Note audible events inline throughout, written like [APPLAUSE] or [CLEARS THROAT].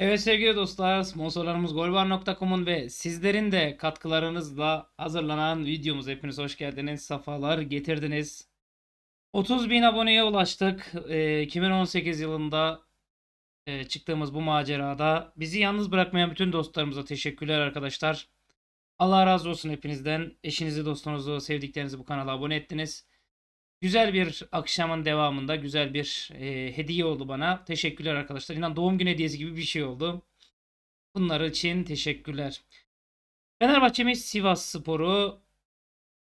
Evet sevgili dostlar, sponsorlarımız golbar.com'un ve sizlerin de katkılarınızla hazırlanan videomuz. Hepiniz hoş geldiniz, safalar getirdiniz. 30 bin aboneye ulaştık. E, ee, 2018 yılında e, çıktığımız bu macerada. Bizi yalnız bırakmayan bütün dostlarımıza teşekkürler arkadaşlar. Allah razı olsun hepinizden. Eşinizi, dostunuzu, sevdiklerinizi bu kanala abone ettiniz. Güzel bir akşamın devamında güzel bir e, hediye oldu bana. Teşekkürler arkadaşlar. İnan doğum günü hediyesi gibi bir şey oldu. Bunlar için teşekkürler. Fenerbahçe'miz Sivas Spor'u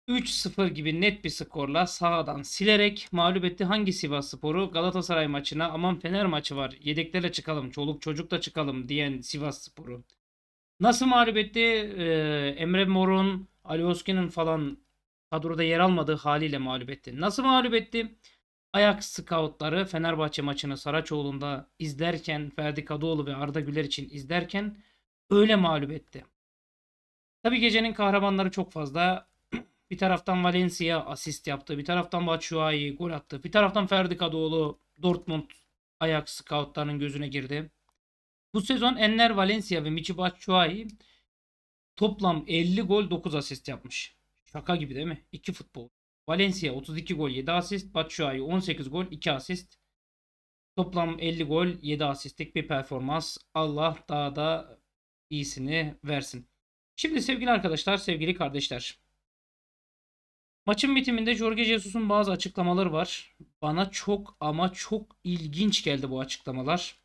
3-0 gibi net bir skorla sahadan silerek mağlup etti. Hangi Sivas Sporu? Galatasaray maçına aman Fener maçı var yedeklerle çıkalım çoluk çocuk da çıkalım diyen Sivas Sporu. Nasıl mağlup etti? Ee, Emre Mor'un, Ali Oskin'in falan kadroda yer almadığı haliyle mağlup etti. Nasıl mağlup etti? Ayak scoutları Fenerbahçe maçını Saraçoğlu'nda izlerken Ferdi Kadıoğlu ve Arda Güler için izlerken öyle mağlup etti. Tabi gecenin kahramanları çok fazla. [CLEARS THROAT] Bir taraftan Valencia asist yaptı. Bir taraftan Batshuayi gol attı. Bir taraftan Ferdi Kadıoğlu Dortmund ayak scoutlarının gözüne girdi. Bu sezon Enner Valencia ve Michi Batshuayi toplam 50 gol 9 asist yapmış. Şaka gibi değil mi? 2 futbol. Valencia 32 gol 7 asist. Batshuayi 18 gol 2 asist. Toplam 50 gol 7 asistlik bir performans. Allah daha da iyisini versin. Şimdi sevgili arkadaşlar, sevgili kardeşler. Maçın bitiminde Jorge Jesus'un bazı açıklamaları var. Bana çok ama çok ilginç geldi bu açıklamalar.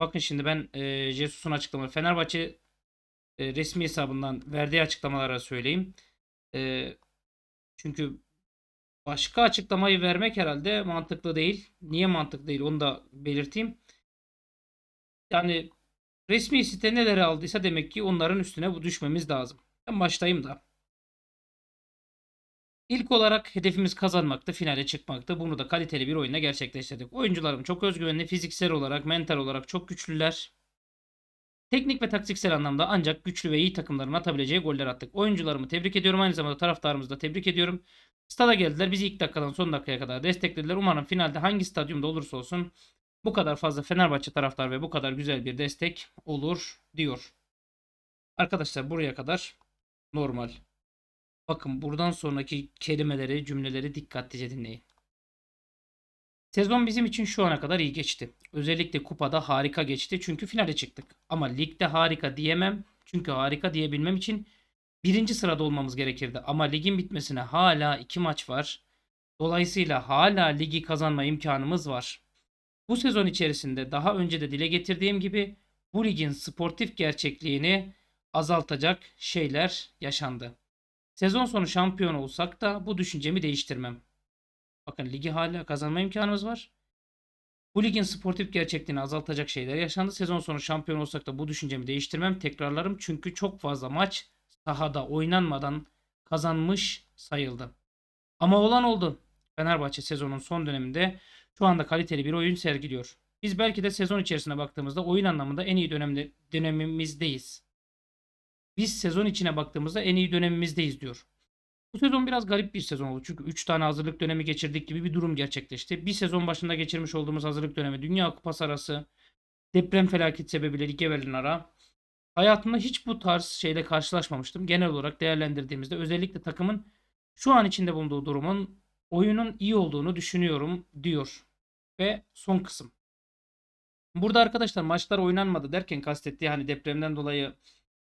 Bakın şimdi ben e, Jesus'un açıklamaları Fenerbahçe e, resmi hesabından verdiği açıklamalara söyleyeyim. E, çünkü başka açıklamayı vermek herhalde mantıklı değil. Niye mantıklı değil onu da belirteyim. Yani resmi site neleri aldıysa demek ki onların üstüne bu düşmemiz lazım. Ben başlayayım da. İlk olarak hedefimiz kazanmaktı, finale çıkmaktı. Bunu da kaliteli bir oyuna gerçekleştirdik. Oyuncularım çok özgüvenli, fiziksel olarak, mental olarak çok güçlüler. Teknik ve taktiksel anlamda ancak güçlü ve iyi takımların atabileceği goller attık. Oyuncularımı tebrik ediyorum. Aynı zamanda taraftarımızı da tebrik ediyorum. Stada geldiler. Bizi ilk dakikadan son dakikaya kadar desteklediler. Umarım finalde hangi stadyumda olursa olsun bu kadar fazla Fenerbahçe taraftar ve bu kadar güzel bir destek olur diyor. Arkadaşlar buraya kadar normal. Bakın buradan sonraki kelimeleri, cümleleri dikkatlice dinleyin. Sezon bizim için şu ana kadar iyi geçti. Özellikle kupada harika geçti çünkü finale çıktık. Ama ligde harika diyemem çünkü harika diyebilmem için birinci sırada olmamız gerekirdi. Ama ligin bitmesine hala iki maç var. Dolayısıyla hala ligi kazanma imkanımız var. Bu sezon içerisinde daha önce de dile getirdiğim gibi bu ligin sportif gerçekliğini azaltacak şeyler yaşandı. Sezon sonu şampiyon olsak da bu düşüncemi değiştirmem. Bakın ligi hala kazanma imkanımız var. Bu ligin sportif gerçekliğini azaltacak şeyler yaşandı. Sezon sonu şampiyon olsak da bu düşüncemi değiştirmem. Tekrarlarım çünkü çok fazla maç sahada oynanmadan kazanmış sayıldı. Ama olan oldu. Fenerbahçe sezonun son döneminde şu anda kaliteli bir oyun sergiliyor. Biz belki de sezon içerisine baktığımızda oyun anlamında en iyi dönemde, dönemimizdeyiz. Biz sezon içine baktığımızda en iyi dönemimizdeyiz diyor. Bu sezon biraz garip bir sezon oldu. Çünkü 3 tane hazırlık dönemi geçirdik gibi bir durum gerçekleşti. Bir sezon başında geçirmiş olduğumuz hazırlık dönemi Dünya Kupası arası, deprem felaket sebebiyle lige verilen ara. Hayatımda hiç bu tarz şeyle karşılaşmamıştım. Genel olarak değerlendirdiğimizde özellikle takımın şu an içinde bulunduğu durumun oyunun iyi olduğunu düşünüyorum diyor. Ve son kısım. Burada arkadaşlar maçlar oynanmadı derken kastettiği hani depremden dolayı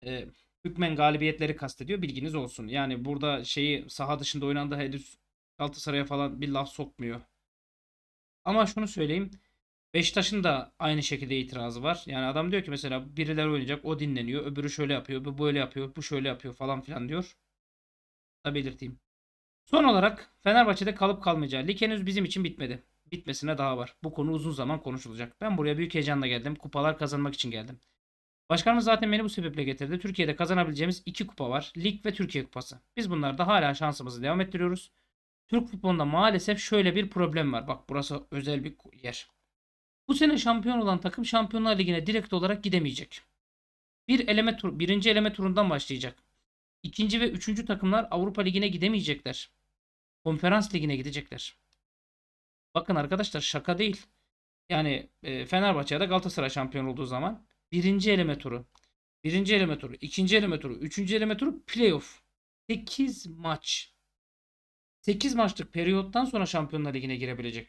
e, hükmen galibiyetleri kastediyor bilginiz olsun. Yani burada şeyi saha dışında oynandığı henüz Galatasaray'a falan bir laf sokmuyor. Ama şunu söyleyeyim. Beşiktaş'ın da aynı şekilde itirazı var. Yani adam diyor ki mesela birileri oynayacak o dinleniyor. Öbürü şöyle yapıyor, bu böyle yapıyor, bu şöyle yapıyor falan filan diyor. Da belirteyim. Son olarak Fenerbahçe'de kalıp kalmayacağı lig henüz bizim için bitmedi. Bitmesine daha var. Bu konu uzun zaman konuşulacak. Ben buraya büyük heyecanla geldim. Kupalar kazanmak için geldim. Başkanımız zaten beni bu sebeple getirdi. Türkiye'de kazanabileceğimiz iki kupa var. Lig ve Türkiye Kupası. Biz bunlarda hala şansımızı devam ettiriyoruz. Türk futbolunda maalesef şöyle bir problem var. Bak burası özel bir yer. Bu sene şampiyon olan takım Şampiyonlar Ligi'ne direkt olarak gidemeyecek. Bir eleme tur, birinci eleme turundan başlayacak. İkinci ve üçüncü takımlar Avrupa Ligi'ne gidemeyecekler. Konferans Ligi'ne gidecekler. Bakın arkadaşlar şaka değil. Yani e, Fenerbahçe'de Galatasaray şampiyon olduğu zaman Birinci eleme turu. Birinci eleme turu. ikinci eleme turu. Üçüncü eleme turu playoff. 8 maç. 8 maçlık periyottan sonra Şampiyonlar Ligi'ne girebilecek.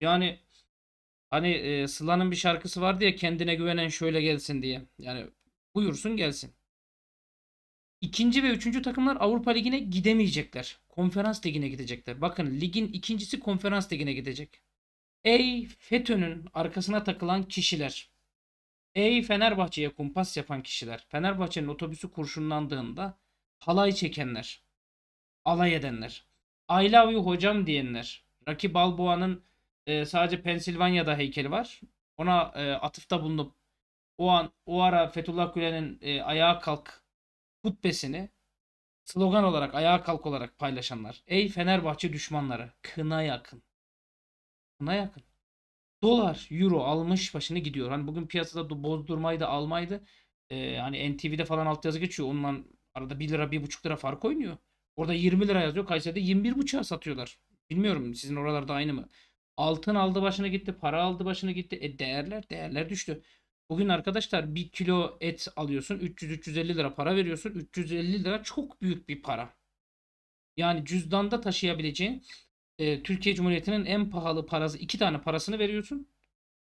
Yani hani e, Sıla'nın bir şarkısı vardı ya kendine güvenen şöyle gelsin diye. Yani buyursun gelsin. İkinci ve üçüncü takımlar Avrupa Ligi'ne gidemeyecekler. Konferans Ligi'ne gidecekler. Bakın ligin ikincisi Konferans Ligi'ne gidecek. Ey FETÖ'nün arkasına takılan kişiler. Ey Fenerbahçe'ye kumpas yapan kişiler, Fenerbahçe'nin otobüsü kurşunlandığında halay çekenler, alay edenler, I love you hocam diyenler, Rocky Balboa'nın e, sadece Pensilvanya'da heykeli var. Ona e, atıfta bulunup o an o ara Fethullah Gülen'in e, ayağa kalk hutbesini slogan olarak ayağa kalk olarak paylaşanlar. Ey Fenerbahçe düşmanları kına yakın. Kına yakın. Dolar, euro almış başını gidiyor. Hani bugün piyasada bozdurmaydı, almaydı. Ee, hani NTV'de falan altyazı geçiyor. Onunla arada 1 lira, 1,5 lira fark oynuyor. Orada 20 lira yazıyor. Kayseri'de 21,5'a satıyorlar. Bilmiyorum sizin oralarda aynı mı? Altın aldı başına gitti, para aldı başına gitti. E değerler, değerler düştü. Bugün arkadaşlar bir kilo et alıyorsun. 300-350 lira para veriyorsun. 350 lira çok büyük bir para. Yani cüzdanda taşıyabileceğin e, Türkiye Cumhuriyeti'nin en pahalı parası iki tane parasını veriyorsun.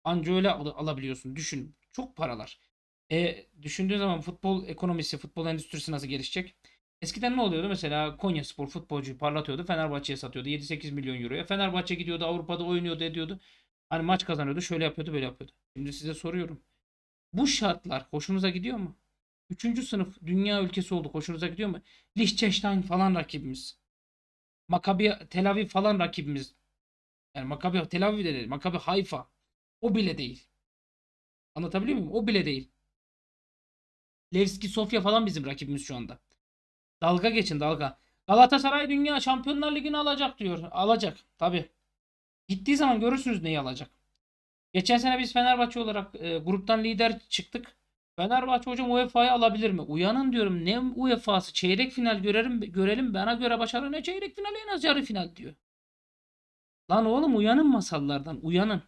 Anca öyle al- alabiliyorsun. Düşün. Çok paralar. E, düşündüğün zaman futbol ekonomisi, futbol endüstrisi nasıl gelişecek? Eskiden ne oluyordu? Mesela Konya Spor futbolcuyu parlatıyordu. Fenerbahçe'ye satıyordu. 7-8 milyon euroya. Fenerbahçe gidiyordu Avrupa'da oynuyordu ediyordu. Hani maç kazanıyordu. Şöyle yapıyordu böyle yapıyordu. Şimdi size soruyorum. Bu şartlar hoşunuza gidiyor mu? Üçüncü sınıf dünya ülkesi oldu. Hoşunuza gidiyor mu? Liechtenstein falan rakibimiz. Makabi Tel Aviv falan rakibimiz. Yani Makabi Tel Aviv de değil. Makabi Hayfa. O bile değil. Anlatabiliyor muyum? O bile değil. Levski Sofya falan bizim rakibimiz şu anda. Dalga geçin dalga. Galatasaray Dünya Şampiyonlar Ligi'ni alacak diyor. Alacak tabi. Gittiği zaman görürsünüz neyi alacak. Geçen sene biz Fenerbahçe olarak e, gruptan lider çıktık. Fenerbahçe hocam UEFA'yı alabilir mi? Uyanın diyorum. Ne UEFA'sı? Çeyrek final görelim, görelim. Bana göre başarı ne çeyrek final en az yarı final diyor. Lan oğlum uyanın masallardan. Uyanın.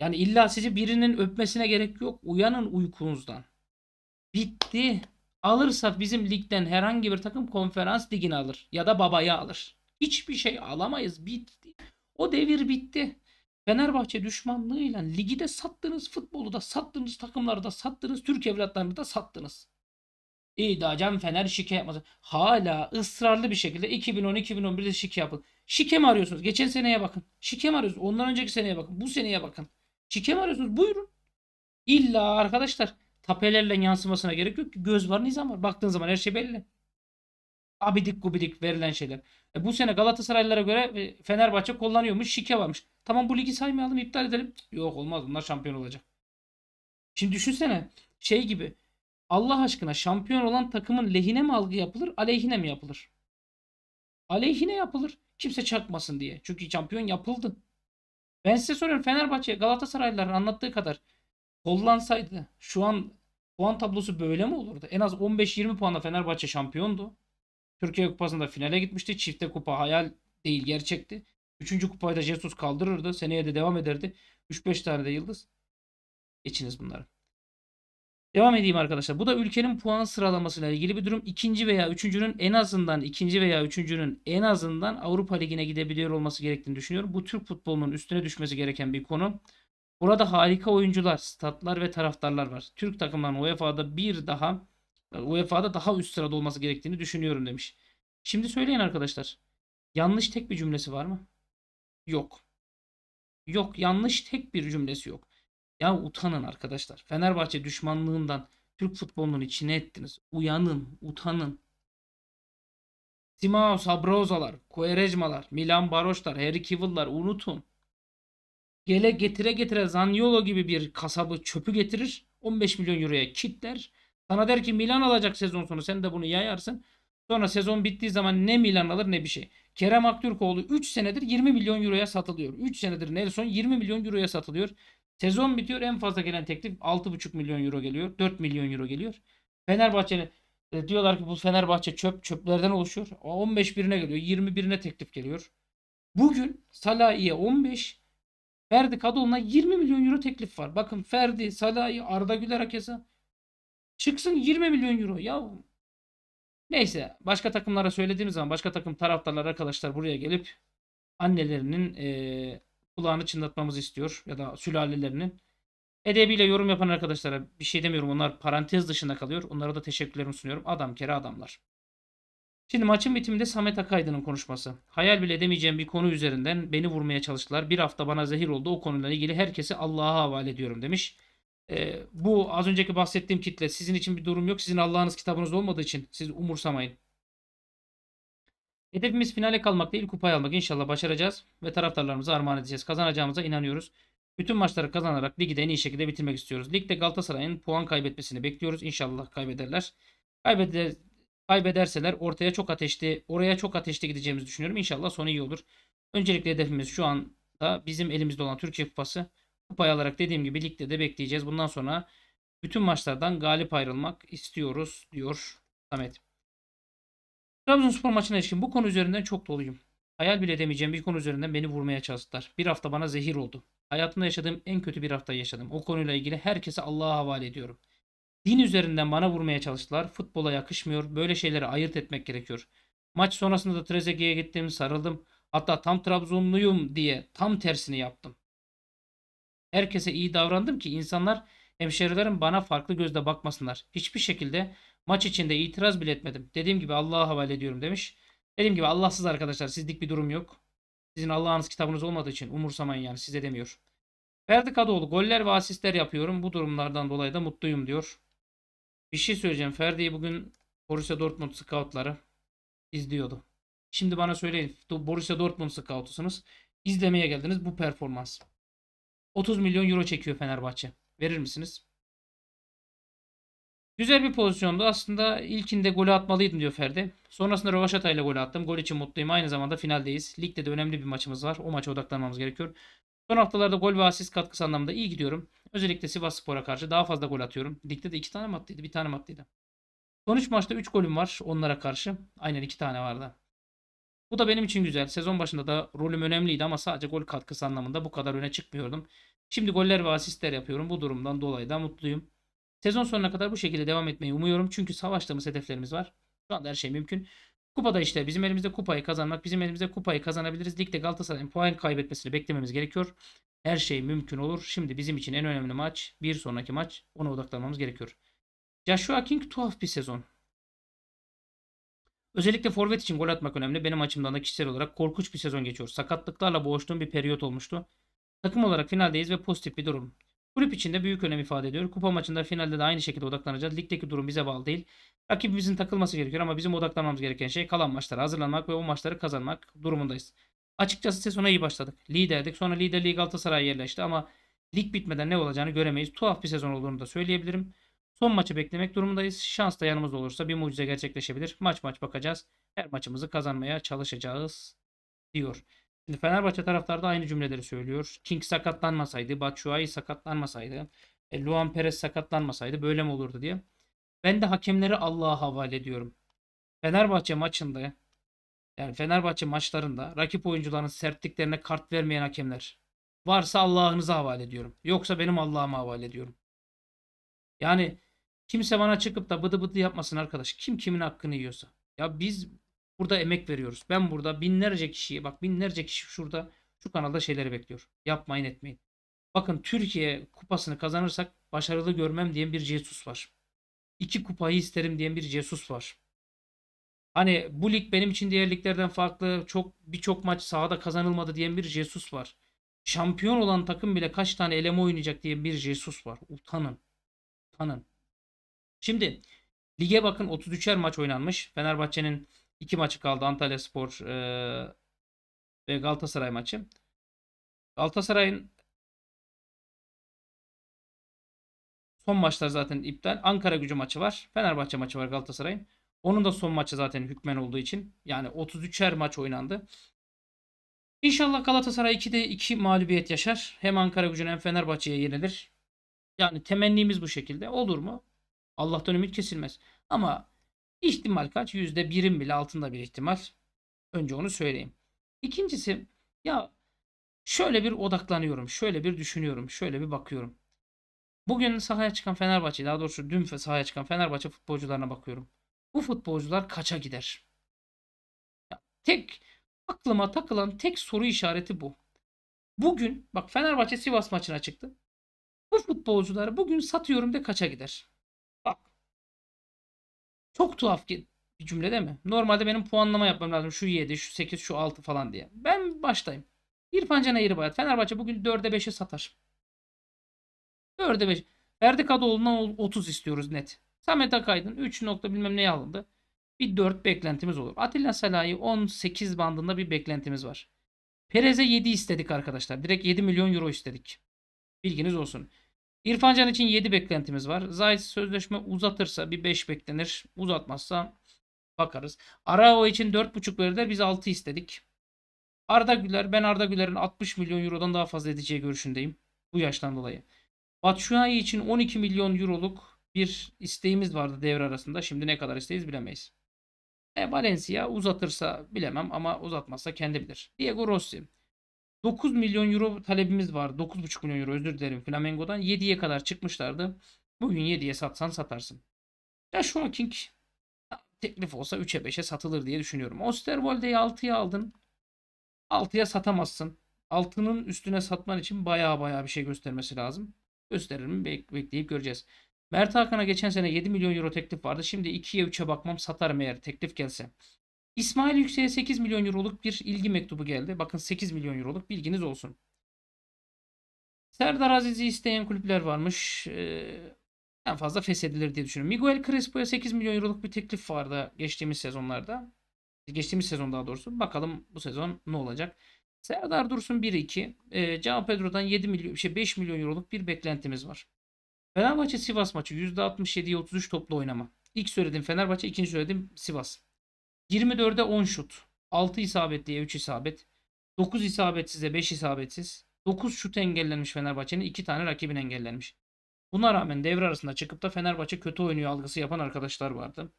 Yani illa sizi birinin öpmesine gerek yok. Uyanın uykunuzdan. Bitti. Alırsa bizim ligden herhangi bir takım konferans ligini alır. Ya da babaya alır. Hiçbir şey alamayız. Bitti. O devir bitti. Fenerbahçe düşmanlığıyla ligi de sattınız, futbolu da sattınız, takımları da sattınız, Türk evlatlarını da sattınız. İyi de hocam Fener şike yapmaz. Hala ısrarlı bir şekilde 2010-2011'de şike yapın. Şike mi arıyorsunuz? Geçen seneye bakın. Şike mi arıyorsunuz? Ondan önceki seneye bakın. Bu seneye bakın. Şike mi arıyorsunuz? Buyurun. İlla arkadaşlar tapelerle yansımasına gerek yok ki. Göz var nizam var. Baktığın zaman her şey belli. Abidik gubidik verilen şeyler. E bu sene Galatasaraylılara göre e, Fenerbahçe kullanıyormuş. Şike varmış. Tamam bu ligi saymayalım iptal edelim. Yok olmaz bunlar şampiyon olacak. Şimdi düşünsene şey gibi Allah aşkına şampiyon olan takımın lehine mi algı yapılır aleyhine mi yapılır? Aleyhine yapılır. Kimse çakmasın diye. Çünkü şampiyon yapıldı. Ben size soruyorum Fenerbahçe Galatasaraylıların anlattığı kadar kollansaydı şu an puan tablosu böyle mi olurdu? En az 15-20 puanla Fenerbahçe şampiyondu. Türkiye Kupası'nda finale gitmişti. Çifte kupa hayal değil gerçekti. Üçüncü kupayı da Jesus kaldırırdı. Seneye de devam ederdi. 3-5 tane de yıldız. İçiniz bunları. Devam edeyim arkadaşlar. Bu da ülkenin puan sıralamasıyla ilgili bir durum. İkinci veya üçüncünün en azından ikinci veya üçüncünün en azından Avrupa Ligi'ne gidebiliyor olması gerektiğini düşünüyorum. Bu Türk futbolunun üstüne düşmesi gereken bir konu. Burada harika oyuncular, statlar ve taraftarlar var. Türk takımların UEFA'da bir daha UEFA'da daha üst sırada olması gerektiğini düşünüyorum demiş. Şimdi söyleyin arkadaşlar. Yanlış tek bir cümlesi var mı? Yok. Yok yanlış tek bir cümlesi yok. Ya utanın arkadaşlar. Fenerbahçe düşmanlığından Türk futbolunun içine ettiniz. Uyanın, utanın. Simao Sabrozalar, Kuerejmalar, Milan Baroşlar, Harry Kivill'lar unutun. Gele getire getire Zaniolo gibi bir kasabı çöpü getirir. 15 milyon euroya kitler. Sana der ki Milan alacak sezon sonu sen de bunu yayarsın. Sonra sezon bittiği zaman ne Milan alır ne bir şey. Kerem Aktürkoğlu 3 senedir 20 milyon euroya satılıyor. 3 senedir Nelson 20 milyon euroya satılıyor. Sezon bitiyor en fazla gelen teklif 6,5 milyon euro geliyor. 4 milyon euro geliyor. Fenerbahçe'nin e, diyorlar ki bu Fenerbahçe çöp çöplerden oluşuyor. 15 birine geliyor. 21'ine teklif geliyor. Bugün Salah'iye 15, Ferdi Kadol'una 20 milyon euro teklif var. Bakın Ferdi, Salah'i, Arda Güler Akesa çıksın 20 milyon euro. Ya Neyse başka takımlara söylediğimiz zaman başka takım taraftarlar arkadaşlar buraya gelip annelerinin e, kulağını çınlatmamızı istiyor ya da sülalelerinin. Edebiyle yorum yapan arkadaşlara bir şey demiyorum. Onlar parantez dışında kalıyor. Onlara da teşekkürlerimi sunuyorum. Adam kere adamlar. Şimdi maçın bitiminde Samet Akaydın'ın konuşması. Hayal bile edemeyeceğim bir konu üzerinden beni vurmaya çalıştılar. Bir hafta bana zehir oldu. O konuyla ilgili herkesi Allah'a havale ediyorum demiş. E, bu az önceki bahsettiğim kitle sizin için bir durum yok. Sizin Allah'ınız kitabınız olmadığı için siz umursamayın. Hedefimiz finale kalmak değil kupayı almak. İnşallah başaracağız ve taraftarlarımıza armağan edeceğiz. Kazanacağımıza inanıyoruz. Bütün maçları kazanarak ligi de en iyi şekilde bitirmek istiyoruz. Ligde Galatasaray'ın puan kaybetmesini bekliyoruz. İnşallah kaybederler. Kaybeder, kaybederseler ortaya çok ateşli, oraya çok ateşli gideceğimizi düşünüyorum. İnşallah sonu iyi olur. Öncelikle hedefimiz şu anda bizim elimizde olan Türkiye Kupası. Kupayı alarak dediğim gibi ligde de bekleyeceğiz. Bundan sonra bütün maçlardan galip ayrılmak istiyoruz diyor Samet. Trabzonspor maçına ilişkin bu konu üzerinden çok doluyum. Hayal bile edemeyeceğim bir konu üzerinden beni vurmaya çalıştılar. Bir hafta bana zehir oldu. Hayatımda yaşadığım en kötü bir hafta yaşadım. O konuyla ilgili herkese Allah'a havale ediyorum. Din üzerinden bana vurmaya çalıştılar. Futbola yakışmıyor. Böyle şeyleri ayırt etmek gerekiyor. Maç sonrasında da Trezeguet'e gittim, sarıldım. Hatta tam Trabzonluyum diye tam tersini yaptım. Herkese iyi davrandım ki insanlar hemşerilerim bana farklı gözle bakmasınlar. Hiçbir şekilde maç içinde itiraz bile etmedim. Dediğim gibi Allah'a havale ediyorum demiş. Dediğim gibi Allahsız arkadaşlar sizlik bir durum yok. Sizin Allah'ınız kitabınız olmadığı için umursamayın yani size demiyor. Ferdi Kadıoğlu goller ve asistler yapıyorum. Bu durumlardan dolayı da mutluyum diyor. Bir şey söyleyeceğim. Ferdi'yi bugün Borussia Dortmund scoutları izliyordu. Şimdi bana söyleyin. Borussia Dortmund scoutusunuz. İzlemeye geldiniz bu performans. 30 milyon euro çekiyor Fenerbahçe. Verir misiniz? Güzel bir pozisyondu. Aslında ilkinde golü atmalıydım diyor Ferdi. Sonrasında Rovaşata ile golü attım. Gol için mutluyum. Aynı zamanda finaldeyiz. Ligde de önemli bir maçımız var. O maça odaklanmamız gerekiyor. Son haftalarda gol ve asist katkısı anlamında iyi gidiyorum. Özellikle Sivas Spor'a karşı daha fazla gol atıyorum. Ligde de 2 tane mi attıydı? 1 tane mi attıydı? Son 3 maçta 3 golüm var onlara karşı. Aynen 2 tane vardı. Bu da benim için güzel. Sezon başında da rolüm önemliydi ama sadece gol katkısı anlamında bu kadar öne çıkmıyordum. Şimdi goller ve asistler yapıyorum. Bu durumdan dolayı da mutluyum. Sezon sonuna kadar bu şekilde devam etmeyi umuyorum. Çünkü savaştığımız hedeflerimiz var. Şu anda her şey mümkün. Kupada işte bizim elimizde kupayı kazanmak, bizim elimizde kupayı kazanabiliriz. Ligde Galatasaray'ın puan kaybetmesini beklememiz gerekiyor. Her şey mümkün olur. Şimdi bizim için en önemli maç, bir sonraki maç. Ona odaklanmamız gerekiyor. Joshua King tuhaf bir sezon. Özellikle forvet için gol atmak önemli. Benim açımdan da kişisel olarak korkunç bir sezon geçiyor. Sakatlıklarla boğuştuğum bir periyot olmuştu. Takım olarak finaldeyiz ve pozitif bir durum. Kulüp için de büyük önem ifade ediyor. Kupa maçında finalde de aynı şekilde odaklanacağız. Ligdeki durum bize bağlı değil. Rakibimizin takılması gerekiyor ama bizim odaklanmamız gereken şey kalan maçlara hazırlanmak ve o maçları kazanmak durumundayız. Açıkçası sezona iyi başladık. Liderdik. Sonra liderliği Galatasaray yerleşti ama lig bitmeden ne olacağını göremeyiz. Tuhaf bir sezon olduğunu da söyleyebilirim. Son maçı beklemek durumundayız. Şans da yanımız olursa bir mucize gerçekleşebilir. Maç maç bakacağız. Her maçımızı kazanmaya çalışacağız diyor. Şimdi Fenerbahçe taraftarı da aynı cümleleri söylüyor. King sakatlanmasaydı, Batshuayi sakatlanmasaydı, e, Luan Perez sakatlanmasaydı böyle mi olurdu diye. Ben de hakemleri Allah'a havale ediyorum. Fenerbahçe maçında yani Fenerbahçe maçlarında rakip oyuncuların sertliklerine kart vermeyen hakemler varsa Allah'ınıza havale ediyorum. Yoksa benim Allah'ıma havale ediyorum. Yani Kimse bana çıkıp da bıdı bıdı yapmasın arkadaş. Kim kimin hakkını yiyorsa. Ya biz burada emek veriyoruz. Ben burada binlerce kişiye bak binlerce kişi şurada şu kanalda şeyleri bekliyor. Yapmayın etmeyin. Bakın Türkiye kupasını kazanırsak başarılı görmem diyen bir Jesus var. İki kupayı isterim diyen bir Jesus var. Hani bu lig benim için diğer liglerden farklı. Çok birçok maç sahada kazanılmadı diyen bir Jesus var. Şampiyon olan takım bile kaç tane eleme oynayacak diye bir Jesus var. Utanın. Utanın. Şimdi lige bakın 33'er maç oynanmış. Fenerbahçe'nin 2 maçı kaldı. Antalya Spor e, ve Galatasaray maçı. Galatasaray'ın son maçlar zaten iptal. Ankara gücü maçı var. Fenerbahçe maçı var Galatasaray'ın. Onun da son maçı zaten hükmen olduğu için. Yani 33'er maç oynandı. İnşallah Galatasaray 2'de 2 mağlubiyet yaşar. Hem Ankara gücüne hem Fenerbahçe'ye yenilir. Yani temennimiz bu şekilde. Olur mu? Allah'tan ümit kesilmez. Ama ihtimal kaç? Yüzde birin bile altında bir ihtimal. Önce onu söyleyeyim. İkincisi ya şöyle bir odaklanıyorum. Şöyle bir düşünüyorum. Şöyle bir bakıyorum. Bugün sahaya çıkan Fenerbahçe, daha doğrusu dün sahaya çıkan Fenerbahçe futbolcularına bakıyorum. Bu futbolcular kaça gider? Ya, tek aklıma takılan tek soru işareti bu. Bugün bak Fenerbahçe Sivas maçına çıktı. Bu futbolcuları bugün satıyorum de kaça gider? Çok tuhaf ki bir cümle değil mi? Normalde benim puanlama yapmam lazım. Şu 7, şu 8, şu 6 falan diye. Ben baştayım. İrfan Can Bayat. Fenerbahçe bugün 4'e 5'e satar. 4'e 5. Ferdi Kadıoğlu'ndan 30 istiyoruz net. Samet Akaydın 3 nokta bilmem neye alındı. Bir 4 beklentimiz olur. Atilla Salahi 18 bandında bir beklentimiz var. Perez'e 7 istedik arkadaşlar. Direkt 7 milyon euro istedik. Bilginiz olsun. İrfan Can için 7 beklentimiz var. Zayt sözleşme uzatırsa bir 5 beklenir. Uzatmazsa bakarız. Arao için 4.5 verirler. Biz 6 istedik. Arda Güler, ben Arda Güler'in 60 milyon eurodan daha fazla edeceği görüşündeyim. Bu yaştan dolayı. Batshuayi için 12 milyon euroluk bir isteğimiz vardı devre arasında. Şimdi ne kadar isteyiz bilemeyiz. E, Valencia uzatırsa bilemem ama uzatmazsa kendi bilir. Diego Rossi. 9 milyon euro talebimiz var. 9,5 milyon euro özür dilerim Flamengo'dan. 7'ye kadar çıkmışlardı. Bugün 7'ye satsan satarsın. Ya an King teklif olsa 3'e 5'e satılır diye düşünüyorum. Osterwolde'yi 6'ya aldın. 6'ya satamazsın. 6'nın üstüne satman için baya baya bir şey göstermesi lazım. Gösterir mi bekleyip göreceğiz. Mert Hakan'a geçen sene 7 milyon euro teklif vardı. Şimdi 2'ye 3'e bakmam satarım eğer teklif gelse. İsmail Yüksek'e 8 milyon euroluk bir ilgi mektubu geldi. Bakın 8 milyon euroluk bilginiz olsun. Serdar Aziz'i isteyen kulüpler varmış. Ee, en fazla feshedilir diye düşünüyorum. Miguel Crespo'ya 8 milyon euroluk bir teklif vardı geçtiğimiz sezonlarda. Geçtiğimiz sezon daha doğrusu. Bakalım bu sezon ne olacak. Serdar Dursun 1-2. Ee, Cao Pedro'dan 7 milyon, şey 5 milyon euroluk bir beklentimiz var. Fenerbahçe Sivas maçı %67'ye 33 toplu oynama. İlk söyledim Fenerbahçe, ikinci söyledim Sivas. 24'e 10 şut. 6 isabetliye 3 isabet. 9 isabetsize 5 isabetsiz. 9 şut engellenmiş Fenerbahçe'nin 2 tane rakibin engellenmiş. Buna rağmen devre arasında çıkıp da Fenerbahçe kötü oynuyor algısı yapan arkadaşlar vardı.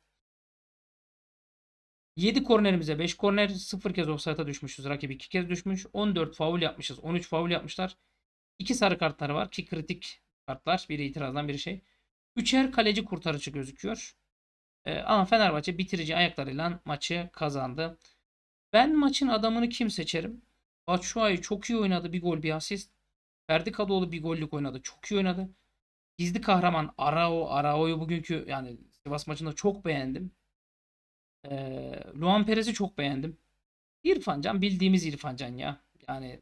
7 kornerimize 5 korner, 0 kez offside'a düşmüşüz. Rakip 2 kez düşmüş. 14 faul yapmışız. 13 faul yapmışlar. 2 sarı kartları var 2 kritik kartlar. Biri itirazdan biri şey. Üçer kaleci kurtarıcı gözüküyor. Ee, ama Fenerbahçe bitirici ayaklarıyla maçı kazandı. Ben maçın adamını kim seçerim? Batshuayi çok iyi oynadı. Bir gol bir asist. Ferdi Kadıoğlu bir gollük oynadı. Çok iyi oynadı. Gizli kahraman Arao. Arao'yu bugünkü yani Sivas maçında çok beğendim. Ee, Luan Perez'i çok beğendim. İrfan Can bildiğimiz İrfan Can ya. Yani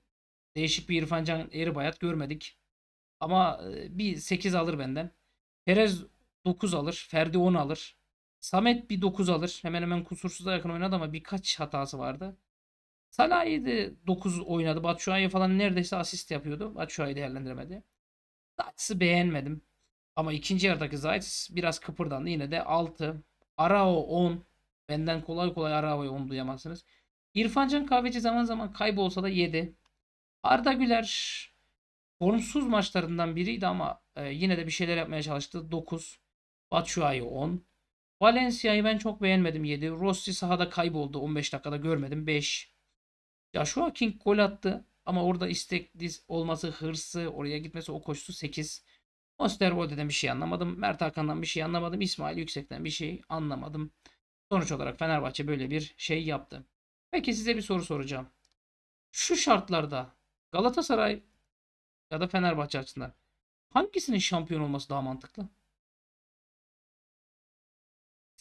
değişik bir İrfan Can Eribayat görmedik. Ama e, bir 8 alır benden. Perez 9 alır. Ferdi 10 alır. Samet bir 9 alır. Hemen hemen kusursuza yakın oynadı ama birkaç hatası vardı. Salah'ı de 9 oynadı. Batshuayi falan neredeyse asist yapıyordu. Batshuayi değerlendiremedi. Zayt'sı beğenmedim. Ama ikinci yarıdaki Zayt biraz kıpırdandı. Yine de 6. Arao 10. Benden kolay kolay Arao'yu 10 duyamazsınız. İrfancan Kahveci zaman zaman kaybolsa da 7. Arda Güler formsuz maçlarından biriydi ama e, yine de bir şeyler yapmaya çalıştı. 9. Batshuayi 10. Valencia'yı ben çok beğenmedim 7. Rossi sahada kayboldu. 15 dakikada görmedim 5. Ya şu King gol attı. Ama orada istekli olması, hırsı, oraya gitmesi o koştu 8. Osterwolde'den bir şey anlamadım. Mert Hakan'dan bir şey anlamadım. İsmail Yüksek'ten bir şey anlamadım. Sonuç olarak Fenerbahçe böyle bir şey yaptı. Peki size bir soru soracağım. Şu şartlarda Galatasaray ya da Fenerbahçe açısından hangisinin şampiyon olması daha mantıklı?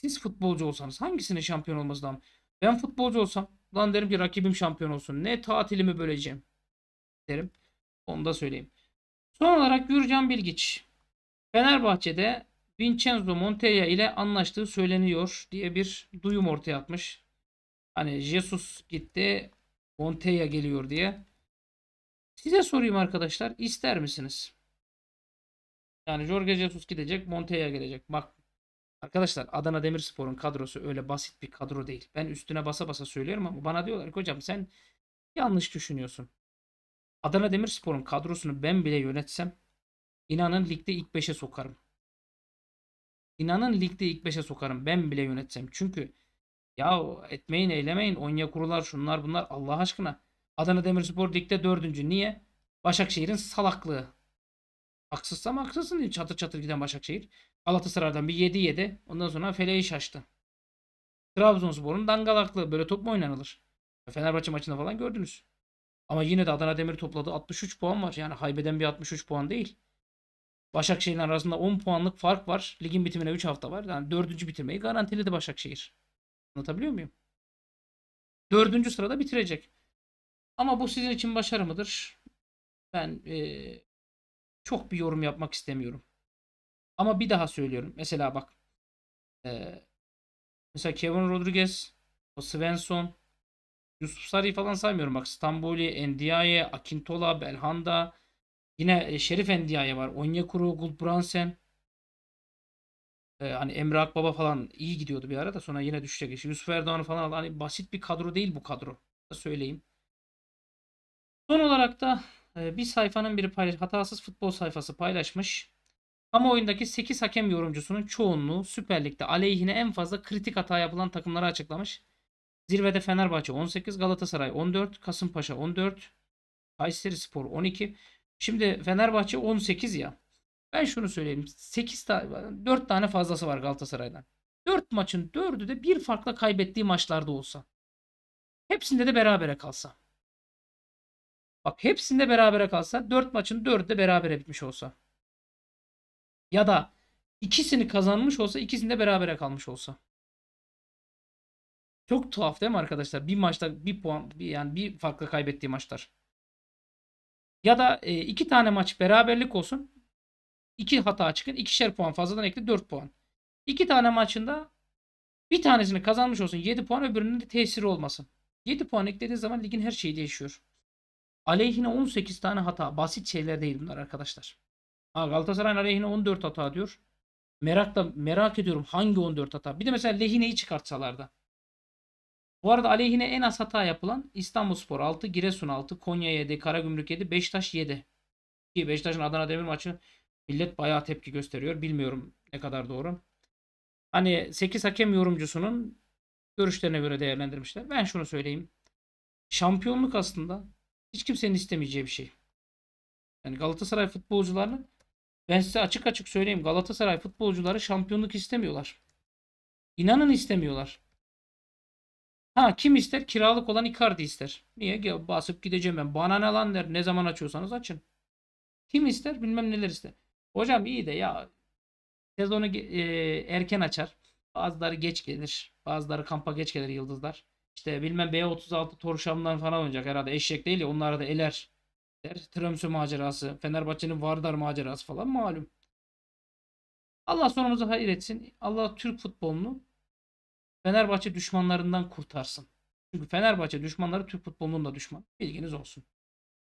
Siz futbolcu olsanız hangisinin şampiyon olması lazım? Ben futbolcu olsam lan derim ki rakibim şampiyon olsun. Ne tatilimi böleceğim derim. Onu da söyleyeyim. Son olarak Gürcan Bilgiç. Fenerbahçe'de Vincenzo Montoya ile anlaştığı söyleniyor diye bir duyum ortaya atmış. Hani Jesus gitti Montoya geliyor diye. Size sorayım arkadaşlar ister misiniz? Yani Jorge Jesus gidecek Montoya gelecek. Bak Arkadaşlar Adana Demirspor'un kadrosu öyle basit bir kadro değil. Ben üstüne basa basa söylüyorum ama bana diyorlar ki hocam sen yanlış düşünüyorsun. Adana Demirspor'un kadrosunu ben bile yönetsem inanın ligde ilk 5'e sokarım. İnanın ligde ilk 5'e sokarım ben bile yönetsem. Çünkü ya etmeyin eylemeyin Onya kurular şunlar bunlar Allah aşkına. Adana Demirspor ligde 4. Niye? Başakşehir'in salaklığı. Haksızsam haksızsın çatır çatır giden Başakşehir. Galatasaray'dan bir 7-7. Ondan sonra feleği şaştı. Trabzonspor'un dangalaklı böyle top mu oynanılır? Fenerbahçe maçında falan gördünüz. Ama yine de Adana Demir topladı 63 puan var. Yani haybeden bir 63 puan değil. Başakşehir'in arasında 10 puanlık fark var. Ligin bitimine 3 hafta var. Yani 4. bitirmeyi garantiledi Başakşehir. Anlatabiliyor muyum? 4. sırada bitirecek. Ama bu sizin için başarı mıdır? Ben ee, çok bir yorum yapmak istemiyorum. Ama bir daha söylüyorum. Mesela bak e, mesela Kevin Rodriguez, o Svensson, Yusuf Sarı falan saymıyorum. Bak Stamboli, Endiaye, Akintola, Belhanda, yine e, Şerif Endiaye var. Onyekuru, Gulbransen. Ee, hani Emre Akbaba falan iyi gidiyordu bir ara da sonra yine düşecek. İşte Yusuf Erdoğan falan Hani basit bir kadro değil bu kadro. söyleyeyim. Son olarak da ee, bir sayfanın biri paylaş, hatasız futbol sayfası paylaşmış. Ama oyundaki 8 hakem yorumcusunun çoğunluğu Süper Lig'de aleyhine en fazla kritik hata yapılan takımları açıklamış. Zirvede Fenerbahçe 18, Galatasaray 14, Kasımpaşa 14, Kayseri Spor 12. Şimdi Fenerbahçe 18 ya. Ben şunu söyleyeyim. 8 tane 4 tane fazlası var Galatasaray'dan. 4 maçın 4'ü de bir farkla kaybettiği maçlarda olsa. Hepsinde de berabere kalsa. Bak hepsinde berabere kalsa 4 maçın 4'ü de berabere bitmiş olsa. Ya da ikisini kazanmış olsa ikisinde berabere kalmış olsa. Çok tuhaf değil mi arkadaşlar? Bir maçta bir puan bir, yani bir farkla kaybettiği maçlar. Ya da e, iki tane maç beraberlik olsun. iki hata çıkın. ikişer puan fazladan ekle 4 puan. İki tane maçında bir tanesini kazanmış olsun 7 puan öbürünün de tesiri olmasın. 7 puan eklediği zaman ligin her şeyi değişiyor. Aleyhine 18 tane hata. Basit şeyler değil bunlar arkadaşlar. Ha, Galatasaray'ın aleyhine 14 hata diyor. Merakla merak ediyorum hangi 14 hata. Bir de mesela lehineyi çıkartsalar da. Bu arada aleyhine en az hata yapılan İstanbulspor 6, Giresun 6, Konya 7, Karagümrük 7, Beşiktaş 7. Ki Beşiktaş'ın Adana Demir maçı millet bayağı tepki gösteriyor. Bilmiyorum ne kadar doğru. Hani 8 hakem yorumcusunun görüşlerine göre değerlendirmişler. Ben şunu söyleyeyim. Şampiyonluk aslında hiç kimsenin istemeyeceği bir şey. Yani Galatasaray futbolcularının ben size açık açık söyleyeyim Galatasaray futbolcuları şampiyonluk istemiyorlar. İnanın istemiyorlar. Ha kim ister? Kiralık olan Icardi ister. Niye? Ya Basıp gideceğim ben. Bana ne lan der. Ne zaman açıyorsanız açın. Kim ister? Bilmem neler ister. Hocam iyi de ya sezonu e, erken açar. Bazıları geç gelir. Bazıları kampa geç gelir yıldızlar. İşte bilmem B36 Torşam'dan falan olacak herhalde. Eşek değil ya onlar da eler. Der. Tromsø macerası, Fenerbahçe'nin Vardar macerası falan malum. Allah sonumuzu hayır etsin. Allah Türk futbolunu Fenerbahçe düşmanlarından kurtarsın. Çünkü Fenerbahçe düşmanları Türk futbolunun da düşman. Bilginiz olsun.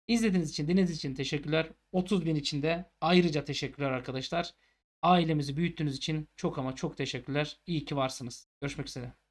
İzlediğiniz için, dinlediğiniz için teşekkürler. 30 bin için de ayrıca teşekkürler arkadaşlar. Ailemizi büyüttüğünüz için çok ama çok teşekkürler. İyi ki varsınız. Görüşmek üzere.